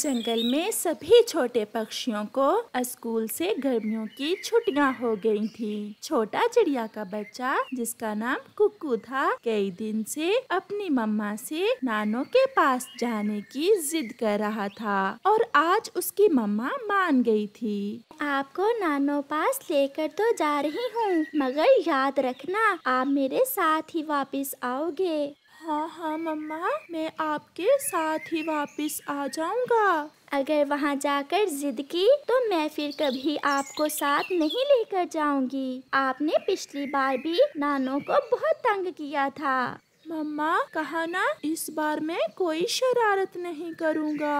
जंगल में सभी छोटे पक्षियों को स्कूल से गर्मियों की छुट्टियां हो गई थी छोटा चिड़िया का बच्चा जिसका नाम कुकू था कई दिन से अपनी मम्मा से नानो के पास जाने की जिद कर रहा था और आज उसकी मम्मा मान गई थी आपको नानो पास लेकर तो जा रही हूँ मगर याद रखना आप मेरे साथ ही वापस आओगे हाँ हाँ मम्मा मैं आपके साथ ही वापस आ जाऊंगा अगर वहाँ जाकर जिद की तो मैं फिर कभी आपको साथ नहीं लेकर जाऊंगी आपने पिछली बार भी नानों को बहुत तंग किया था मम्मा कहा ना इस बार मैं कोई शरारत नहीं करूँगा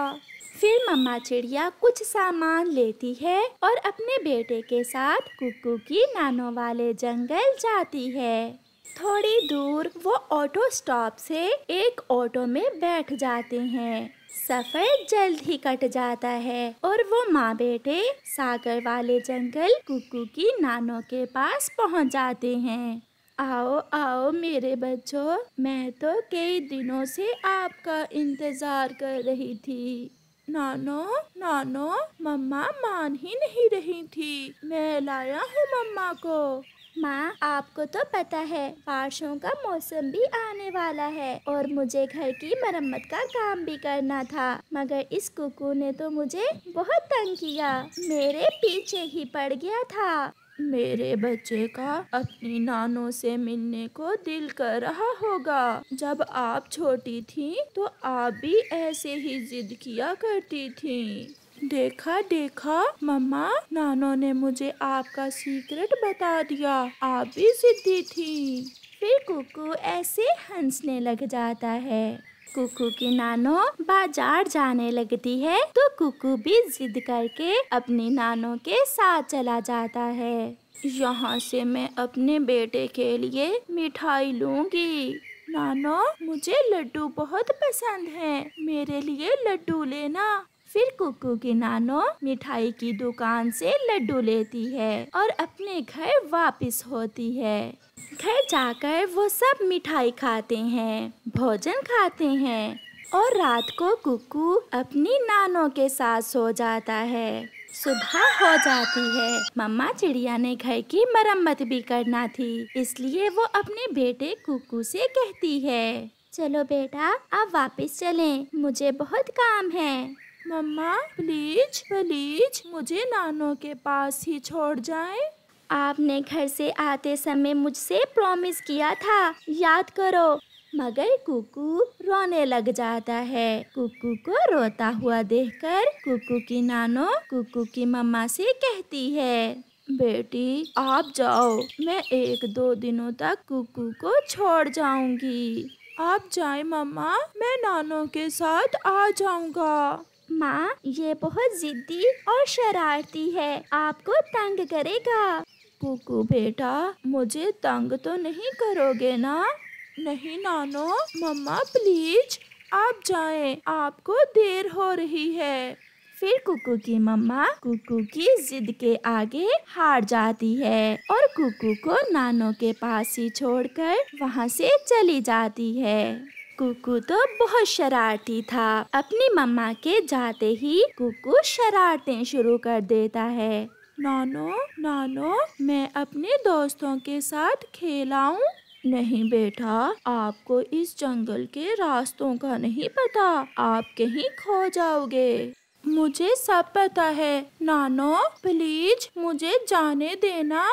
फिर मम्मा चिड़िया कुछ सामान लेती है और अपने बेटे के साथ कुकू की नानों वाले जंगल जाती है थोड़ी दूर वो ऑटो स्टॉप से एक ऑटो में बैठ जाते हैं सफर जल्द ही कट जाता है और वो माँ बेटे सागर वाले जंगल कुकू की नानों के पास पहुँच जाते हैं आओ आओ मेरे बच्चों मैं तो कई दिनों से आपका इंतज़ार कर रही थी नानो नानो मम्मा मान ही नहीं रही थी मैं लाया हूँ मम्मा को माँ आपको तो पता है बारिशों का मौसम भी आने वाला है और मुझे घर की मरम्मत का काम भी करना था मगर इस कुकू ने तो मुझे बहुत तंग किया मेरे पीछे ही पड़ गया था मेरे बच्चे का अपनी नानों से मिलने को दिल कर रहा होगा जब आप छोटी थी तो आप भी ऐसे ही जिद किया करती थी देखा देखा मम्मा नानो ने मुझे आपका सीक्रेट बता दिया आप भी सिद्धि थी फिर कुकू ऐसे हंसने लग जाता है कुकू की नानो बाजार जाने लगती है तो कुकू भी जिद करके अपनी नानो के साथ चला जाता है यहाँ से मैं अपने बेटे के लिए मिठाई लूंगी नानो मुझे लड्डू बहुत पसंद है मेरे लिए लड्डू लेना फिर कुकू की नानो मिठाई की दुकान से लड्डू लेती है और अपने घर वापस होती है घर जाकर वो सब मिठाई खाते हैं भोजन खाते हैं और रात को कुकू अपनी नानों के साथ सो जाता है सुबह हो जाती है मम्मा चिड़िया ने घर की मरम्मत भी करना थी इसलिए वो अपने बेटे कुकू से कहती है चलो बेटा आप वापस चलें मुझे बहुत काम है मम्मा प्लीज प्लीज मुझे नानो के पास ही छोड़ जाए आपने घर से आते समय मुझसे प्रॉमिस किया था याद करो मगर कुकू रोने लग जाता है कुकू को रोता हुआ देखकर कुकू की नानो कुकू की मम्मा से कहती है बेटी आप जाओ मैं एक दो दिनों तक कुकू को छोड़ जाऊंगी आप जाए मम्मा मैं नानों के साथ आ जाऊंगा माँ ये बहुत जिद्दी और शरारती है आपको तंग करेगा कुकु बेटा मुझे तंग तो नहीं करोगे ना नहीं नानो मम्मा प्लीज आप जाएं आपको देर हो रही है फिर कुकू की मम्मा कुकू की जिद के आगे हार जाती है और कुकू को नानो के पास ही छोड़कर वहाँ से चली जाती है कुकू तो बहुत शरारती था अपनी मम्मा के जाते ही कुकू शरारतें शुरू कर देता है नानो नानो मैं अपने दोस्तों के साथ खेलाऊं नहीं बेटा आपको इस जंगल के रास्तों का नहीं पता आप कहीं खो जाओगे मुझे सब पता है नानो प्लीज मुझे जाने देना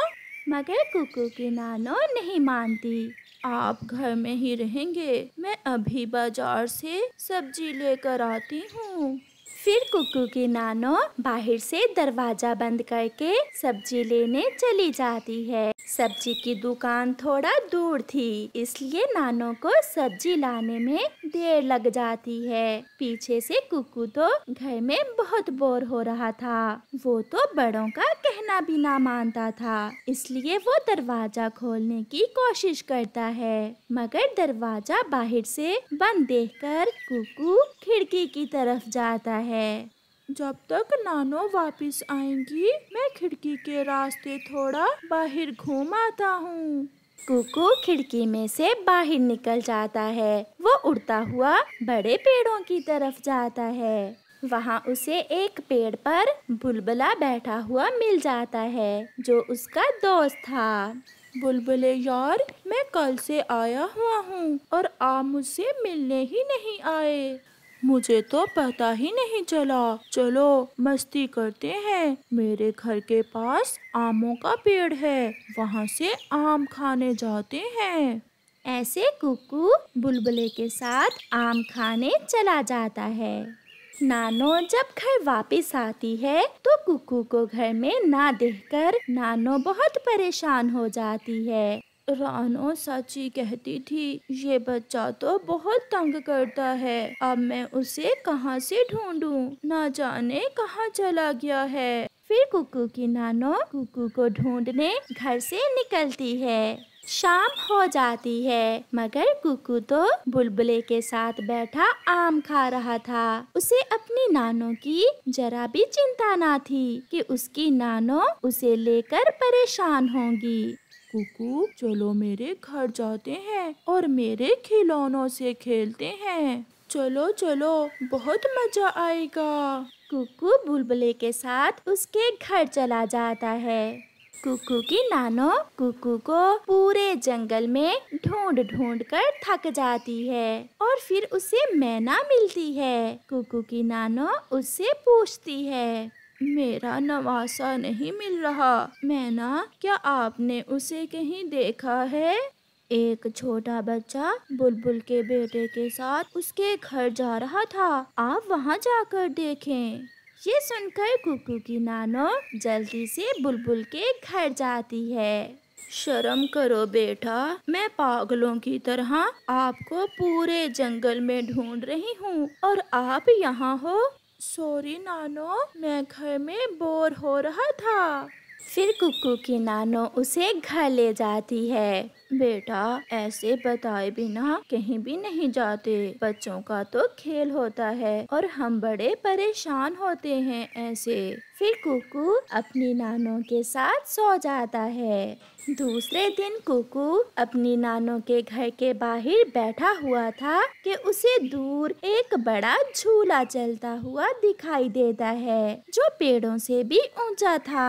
मगर कुकू की नानो नहीं मानती आप घर में ही रहेंगे मैं अभी बाजार से सब्जी लेकर आती हूँ फिर कुकू की नानो बाहर से दरवाजा बंद करके सब्जी लेने चली जाती है सब्जी की दुकान थोड़ा दूर थी इसलिए नानो को सब्जी लाने में देर लग जाती है पीछे से कुकू तो घर में बहुत बोर हो रहा था वो तो बड़ों का कहना भी ना मानता था इसलिए वो दरवाजा खोलने की कोशिश करता है मगर दरवाजा बाहर से बंद देखकर कुकू खिड़की की तरफ जाता है है जब तक नानो वापस आएंगी मैं खिड़की के रास्ते थोड़ा बाहर घूम आता हूँ कुकु खिड़की में से बाहर निकल जाता है वो उड़ता हुआ बड़े पेड़ों की तरफ जाता है वहाँ उसे एक पेड़ पर बुलबुला बैठा हुआ मिल जाता है जो उसका दोस्त था बुलबुले यार मैं कल से आया हुआ हूँ और आप मुझसे मिलने ही नहीं आए मुझे तो पता ही नहीं चला चलो मस्ती करते हैं मेरे घर के पास आमों का पेड़ है वहाँ से आम खाने जाते हैं ऐसे कुकू बुलबुले के साथ आम खाने चला जाता है नानो जब घर वापस आती है तो कुकू को घर में ना देखकर नानो बहुत परेशान हो जाती है रानो सची कहती थी ये बच्चा तो बहुत तंग करता है अब मैं उसे कहाँ से ढूंढूं? ना जाने कहाँ चला गया है फिर कुकू की नानो कुकू को ढूंढने घर से निकलती है शाम हो जाती है मगर कुकू तो बुलबुले के साथ बैठा आम खा रहा था उसे अपनी नानो की जरा भी चिंता ना थी कि उसकी नानो उसे लेकर परेशान होंगी कुकू चलो मेरे घर जाते हैं और मेरे खिलौनों से खेलते हैं चलो चलो बहुत मजा आएगा कुकू बुलबुले के साथ उसके घर चला जाता है कुकू की नानो कुकू को पूरे जंगल में ढूंढ ढूंढ कर थक जाती है और फिर उसे मैना मिलती है कुकू की नानो उससे पूछती है मेरा नवासा नहीं मिल रहा मैना क्या आपने उसे कहीं देखा है एक छोटा बच्चा बुलबुल के बेटे के साथ उसके घर जा रहा था आप वहाँ जाकर देखें ये सुनकर कुकू की नानो जल्दी से बुलबुल के घर जाती है शर्म करो बेटा मैं पागलों की तरह आपको पूरे जंगल में ढूंढ रही हूँ और आप यहाँ हो सॉरी नानो मैं घर में बोर हो रहा था फिर कुकू की नानो उसे घर ले जाती है बेटा ऐसे बताए बिना कहीं भी नहीं जाते बच्चों का तो खेल होता है और हम बड़े परेशान होते हैं ऐसे फिर कुकू अपनी नानों के साथ सो जाता है दूसरे दिन कुकू अपनी नानों के घर के बाहर बैठा हुआ था कि उसे दूर एक बड़ा झूला चलता हुआ दिखाई देता है जो पेड़ों से भी ऊंचा था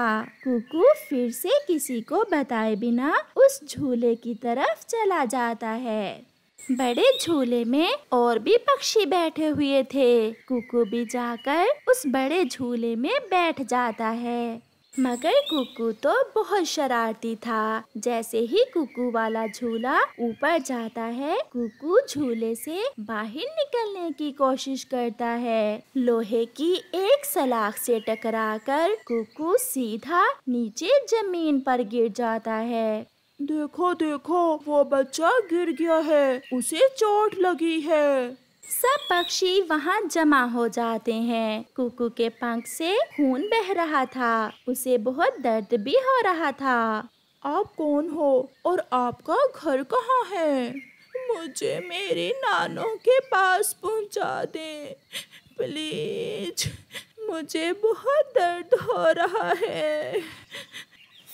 कुकू फिर से किसी को बताए बिना उस झूले की की तरफ चला जाता है बड़े झूले में और भी पक्षी बैठे हुए थे कुकू भी जाकर उस बड़े झूले में बैठ जाता है मगर कुकू तो बहुत शरारती था जैसे ही कुकू वाला झूला ऊपर जाता है कुकू झूले से बाहर निकलने की कोशिश करता है लोहे की एक सलाख से टकराकर कुकू सीधा नीचे जमीन पर गिर जाता है देखो देखो वो बच्चा गिर गया है उसे चोट लगी है सब पक्षी वहाँ जमा हो जाते हैं कुकू के पंख से खून बह रहा था उसे बहुत दर्द भी हो रहा था आप कौन हो और आपका घर कहाँ है मुझे मेरे नानों के पास पहुँचा दे प्लीज मुझे बहुत दर्द हो रहा है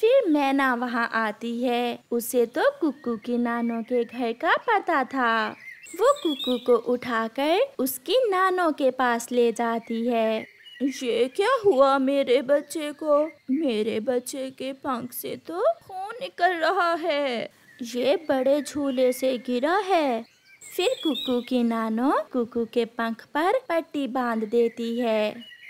फिर मैना वहाँ आती है उसे तो कुकू की नानों के घर का पता था वो कुकू को उठाकर उसकी नानों के पास ले जाती है ये क्या हुआ मेरे बच्चे को मेरे बच्चे के पंख से तो खून निकल रहा है ये बड़े झूले से गिरा है फिर कुकू की नानो कुकू के पंख पर पट्टी बांध देती है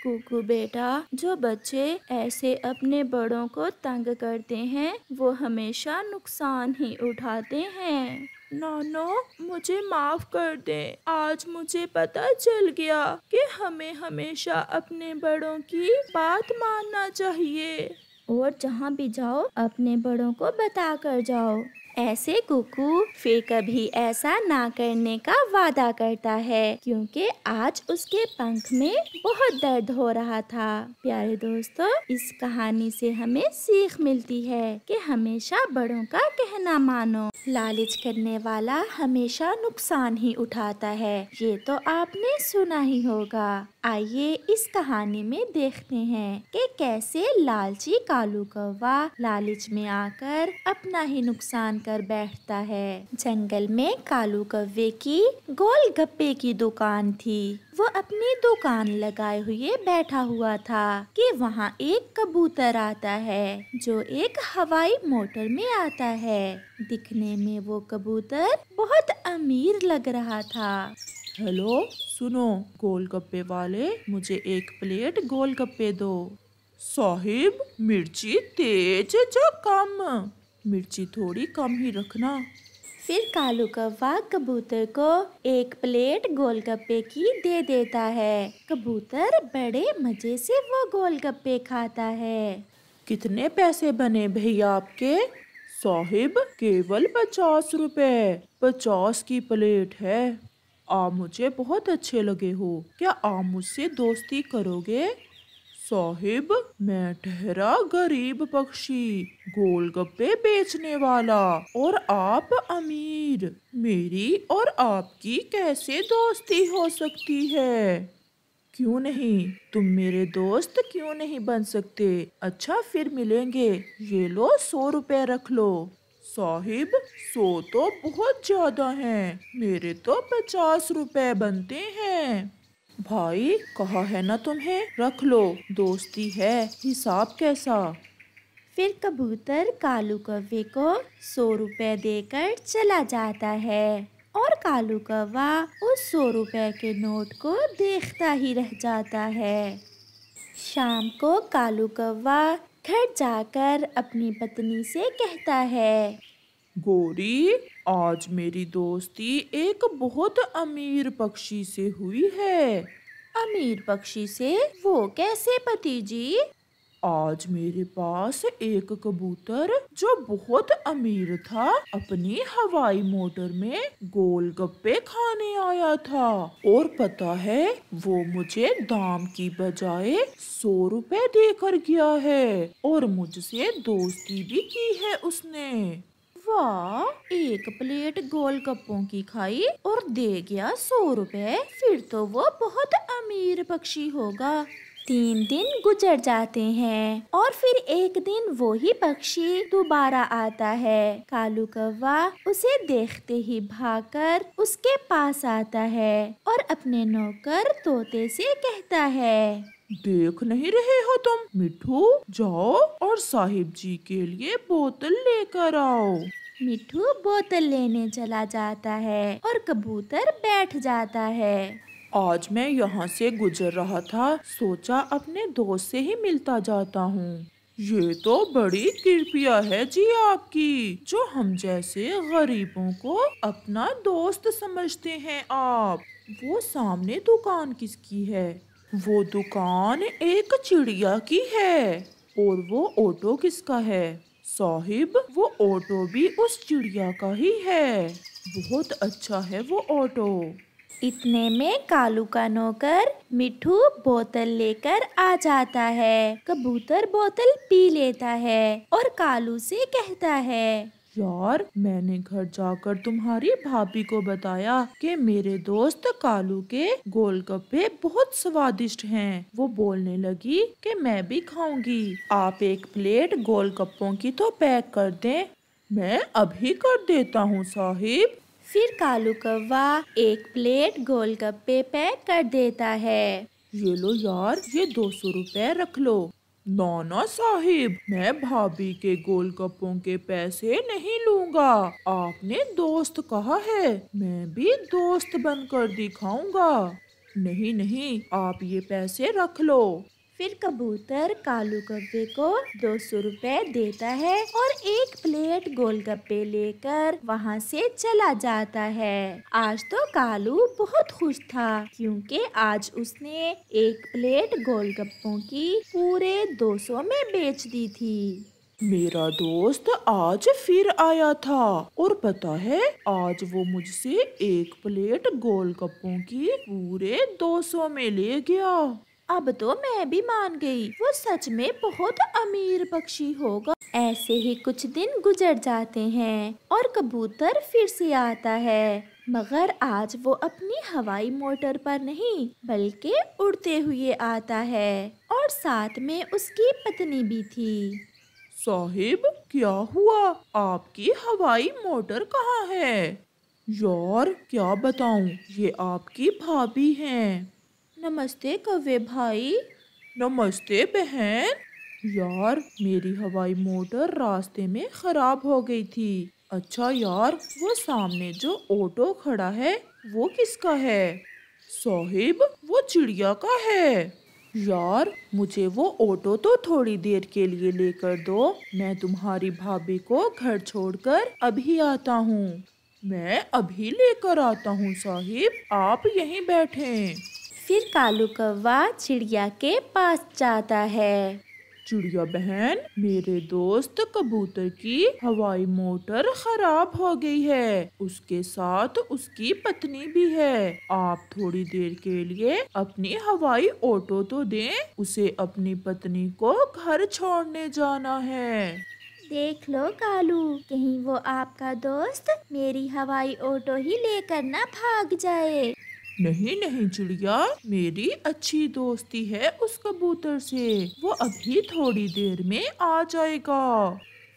कुकू बेटा जो बच्चे ऐसे अपने बड़ों को तंग करते हैं वो हमेशा नुकसान ही उठाते हैं नानो मुझे माफ कर दे आज मुझे पता चल गया कि हमें हमेशा अपने बड़ों की बात मानना चाहिए और जहाँ भी जाओ अपने बड़ों को बता कर जाओ ऐसे कुकू फिर कभी ऐसा ना करने का वादा करता है क्योंकि आज उसके पंख में बहुत दर्द हो रहा था प्यारे दोस्तों इस कहानी से हमें सीख मिलती है कि हमेशा बड़ों का कहना मानो लालच करने वाला हमेशा नुकसान ही उठाता है ये तो आपने सुना ही होगा आइए इस कहानी में देखते हैं कि कैसे लालची कालू कौवा लालच में आकर अपना ही नुकसान बनकर बैठता है जंगल में कालू कव्वे की गोल गप्पे की दुकान थी वो अपनी दुकान लगाए हुए बैठा हुआ था कि वहाँ एक कबूतर आता है जो एक हवाई मोटर में आता है दिखने में वो कबूतर बहुत अमीर लग रहा था हेलो सुनो गोलगप्पे वाले मुझे एक प्लेट गोलगप्पे दो साहिब मिर्ची तेज जो कम मिर्ची थोड़ी कम ही रखना फिर कालू कौवा कबूतर को एक प्लेट गोलगप्पे की दे देता है कबूतर बड़े मजे से वो गोलगप्पे खाता है कितने पैसे बने भैया आपके साहिब केवल पचास रुपए पचास की प्लेट है आप मुझे बहुत अच्छे लगे हो क्या आप मुझसे दोस्ती करोगे साहिब मैं ठहरा गरीब पक्षी गोलगप्पे बेचने वाला और आप अमीर मेरी और आपकी कैसे दोस्ती हो सकती है क्यों नहीं तुम मेरे दोस्त क्यों नहीं बन सकते अच्छा फिर मिलेंगे ये लो सौ रुपए रख लो साहिब सो तो बहुत ज्यादा हैं मेरे तो पचास रुपए बनते हैं भाई कहा है ना तुम्हें रख लो दोस्ती है हिसाब कैसा फिर कबूतर कालू कव्वे को सौ रुपए देकर चला जाता है और कालू कौवा उस सौ रुपए के नोट को देखता ही रह जाता है शाम को कालू कौवा घर जाकर अपनी पत्नी से कहता है गोरी आज मेरी दोस्ती एक बहुत अमीर पक्षी से हुई है अमीर पक्षी से वो कैसे पति जी आज मेरे पास एक कबूतर जो बहुत अमीर था अपनी हवाई मोटर में गोलगप्पे खाने आया था और पता है वो मुझे दाम की बजाय सौ रुपए देकर गया है और मुझसे दोस्ती भी की है उसने वाह एक प्लेट गोलगप्पों की खाई और दे गया सौ रुपए फिर तो वो बहुत अमीर पक्षी होगा तीन दिन गुजर जाते हैं और फिर एक दिन वो ही पक्षी दोबारा आता है कालू कौवा उसे देखते ही भागकर उसके पास आता है और अपने नौकर तोते से कहता है देख नहीं रहे हो तुम मिठू जाओ और साहिब जी के लिए बोतल लेकर आओ मिठू बोतल लेने चला जाता है और कबूतर बैठ जाता है आज मैं यहाँ से गुजर रहा था सोचा अपने दोस्त से ही मिलता जाता हूँ ये तो बड़ी कृपया है जी आपकी जो हम जैसे गरीबों को अपना दोस्त समझते हैं आप वो सामने दुकान किसकी है वो दुकान एक चिड़िया की है और वो ऑटो किसका है साहिब वो ऑटो भी उस चिड़िया का ही है बहुत अच्छा है वो ऑटो इतने में कालू का नौकर मिठू बोतल लेकर आ जाता है कबूतर बोतल पी लेता है और कालू से कहता है यार मैंने घर जाकर तुम्हारी भाभी को बताया कि मेरे दोस्त कालू के गोलगप्पे बहुत स्वादिष्ट हैं। वो बोलने लगी कि मैं भी खाऊंगी आप एक प्लेट गोलगप्पों की तो पैक कर दें मैं अभी कर देता हूँ साहिब फिर कालू कौवा एक प्लेट गोलगप्पे पैक कर देता है ये लो यार ये दो सौ रूपए रख लो नाना साहिब मैं भाभी के गोल के पैसे नहीं लूंगा आपने दोस्त कहा है मैं भी दोस्त बनकर दिखाऊंगा नहीं नहीं आप ये पैसे रख लो फिर कबूतर कालू कब्बे को दो सौ रूपए देता है और एक प्लेट गोलगप्पे लेकर वहाँ से चला जाता है आज तो कालू बहुत खुश था क्योंकि आज उसने एक प्लेट गोलगप्पों की पूरे दो सौ में बेच दी थी मेरा दोस्त आज फिर आया था और पता है आज वो मुझसे एक प्लेट गोलगप्पों की पूरे दो सौ में ले गया अब तो मैं भी मान गई वो सच में बहुत अमीर पक्षी होगा ऐसे ही कुछ दिन गुजर जाते हैं और कबूतर फिर से आता है मगर आज वो अपनी हवाई मोटर पर नहीं बल्कि उड़ते हुए आता है और साथ में उसकी पत्नी भी थी साहिब क्या हुआ आपकी हवाई मोटर कहाँ है यार क्या बताऊँ ये आपकी भाभी हैं नमस्ते कवे भाई नमस्ते बहन यार मेरी हवाई मोटर रास्ते में खराब हो गई थी अच्छा यार वो सामने जो ऑटो खड़ा है वो किसका है साहिब वो चिड़िया का है यार मुझे वो ऑटो तो थोड़ी देर के लिए लेकर दो मैं तुम्हारी भाभी को घर छोड़कर अभी आता हूँ मैं अभी लेकर आता हूँ साहिब आप यहीं बैठें फिर कालू कौवा चिड़िया के पास जाता है चिड़िया बहन मेरे दोस्त कबूतर की हवाई मोटर खराब हो गई है उसके साथ उसकी पत्नी भी है आप थोड़ी देर के लिए अपनी हवाई ऑटो तो दें उसे अपनी पत्नी को घर छोड़ने जाना है देख लो कालू कहीं वो आपका दोस्त मेरी हवाई ऑटो ही लेकर ना भाग जाए नहीं नहीं चिड़िया मेरी अच्छी दोस्ती है उस कबूतर से वो अभी थोड़ी देर में आ जाएगा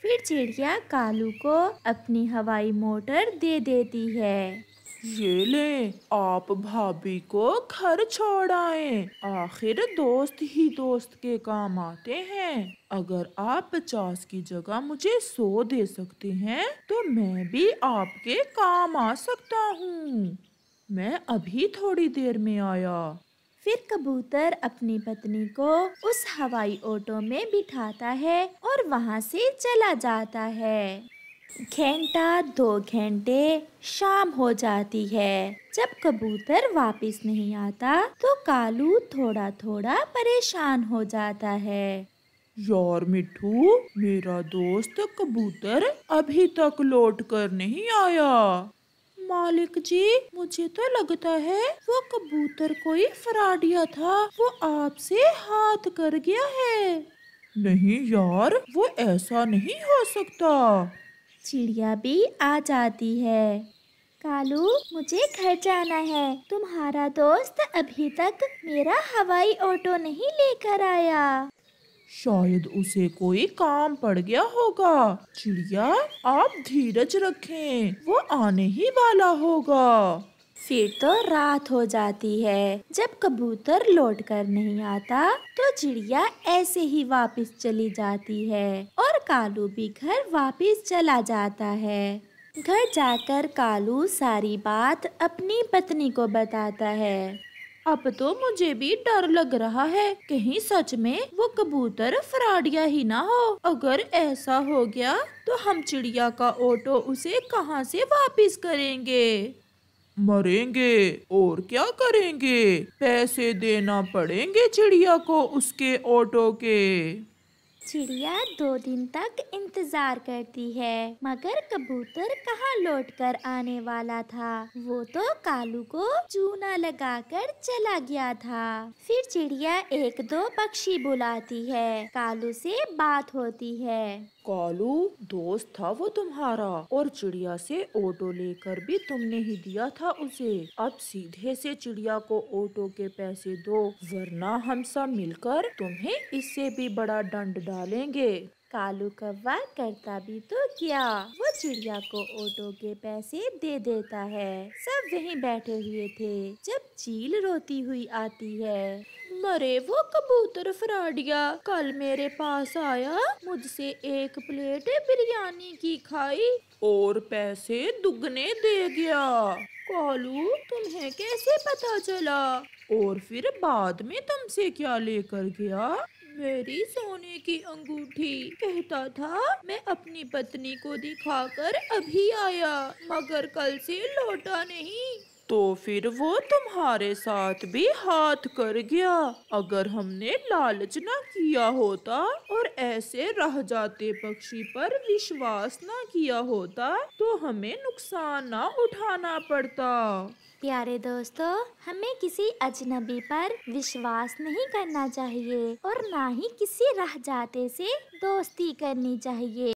फिर चिड़िया कालू को अपनी हवाई मोटर दे देती है ये ले आप भाभी को घर छोड़ आए आखिर दोस्त ही दोस्त के काम आते हैं अगर आप पचास की जगह मुझे सौ दे सकते हैं तो मैं भी आपके काम आ सकता हूँ मैं अभी थोड़ी देर में आया फिर कबूतर अपनी पत्नी को उस हवाई ऑटो में बिठाता है और वहाँ से चला जाता है घंटा दो घंटे शाम हो जाती है जब कबूतर वापस नहीं आता तो कालू थोड़ा थोड़ा परेशान हो जाता है यार मिठू मेरा दोस्त कबूतर अभी तक लौट कर नहीं आया मालिक जी मुझे तो लगता है वो कबूतर कोई फराडिया था वो आपसे हाथ कर गया है नहीं यार वो ऐसा नहीं हो सकता चिड़िया भी आ जाती है कालू मुझे घर जाना है तुम्हारा दोस्त अभी तक मेरा हवाई ऑटो नहीं लेकर आया शायद उसे कोई काम पड़ गया होगा चिड़िया आप धीरज रखें वो आने ही वाला होगा फिर तो रात हो जाती है जब कबूतर लौट कर नहीं आता तो चिड़िया ऐसे ही वापस चली जाती है और कालू भी घर वापस चला जाता है घर जाकर कालू सारी बात अपनी पत्नी को बताता है अब तो मुझे भी डर लग रहा है कहीं सच में वो कबूतर फराडिया ही ना हो अगर ऐसा हो गया तो हम चिड़िया का ऑटो उसे कहाँ से वापस करेंगे मरेंगे और क्या करेंगे पैसे देना पड़ेंगे चिड़िया को उसके ऑटो के चिड़िया दो दिन तक इंतजार करती है मगर कबूतर कहाँ लौट कर आने वाला था वो तो कालू को चूना लगाकर चला गया था फिर चिड़िया एक दो पक्षी बुलाती है कालू से बात होती है कालू दोस्त था वो तुम्हारा और चिड़िया से ऑटो लेकर भी तुमने ही दिया था उसे अब सीधे से चिड़िया को ऑटो के पैसे दो वरना हम सब मिलकर तुम्हें इससे भी बड़ा दंड डालेंगे कालू कौवा करता भी तो क्या वो चिड़िया को ऑटो के पैसे दे देता है सब वहीं बैठे हुए थे जब चील रोती हुई आती है मरे वो कबूतर फराडिया कल मेरे पास आया मुझसे एक प्लेट बिरयानी की खाई और पैसे दुगने दे गया कालू तुम्हें कैसे पता चला और फिर बाद में तुमसे क्या लेकर गया मेरी सोने की अंगूठी कहता था मैं अपनी पत्नी को दिखाकर अभी आया मगर कल से लौटा नहीं तो फिर वो तुम्हारे साथ भी हाथ कर गया अगर हमने लालच न किया होता और ऐसे रह जाते पक्षी पर विश्वास न किया होता तो हमें नुकसान न उठाना पड़ता प्यारे दोस्तों हमें किसी अजनबी पर विश्वास नहीं करना चाहिए और ना ही किसी रह जाते से दोस्ती करनी चाहिए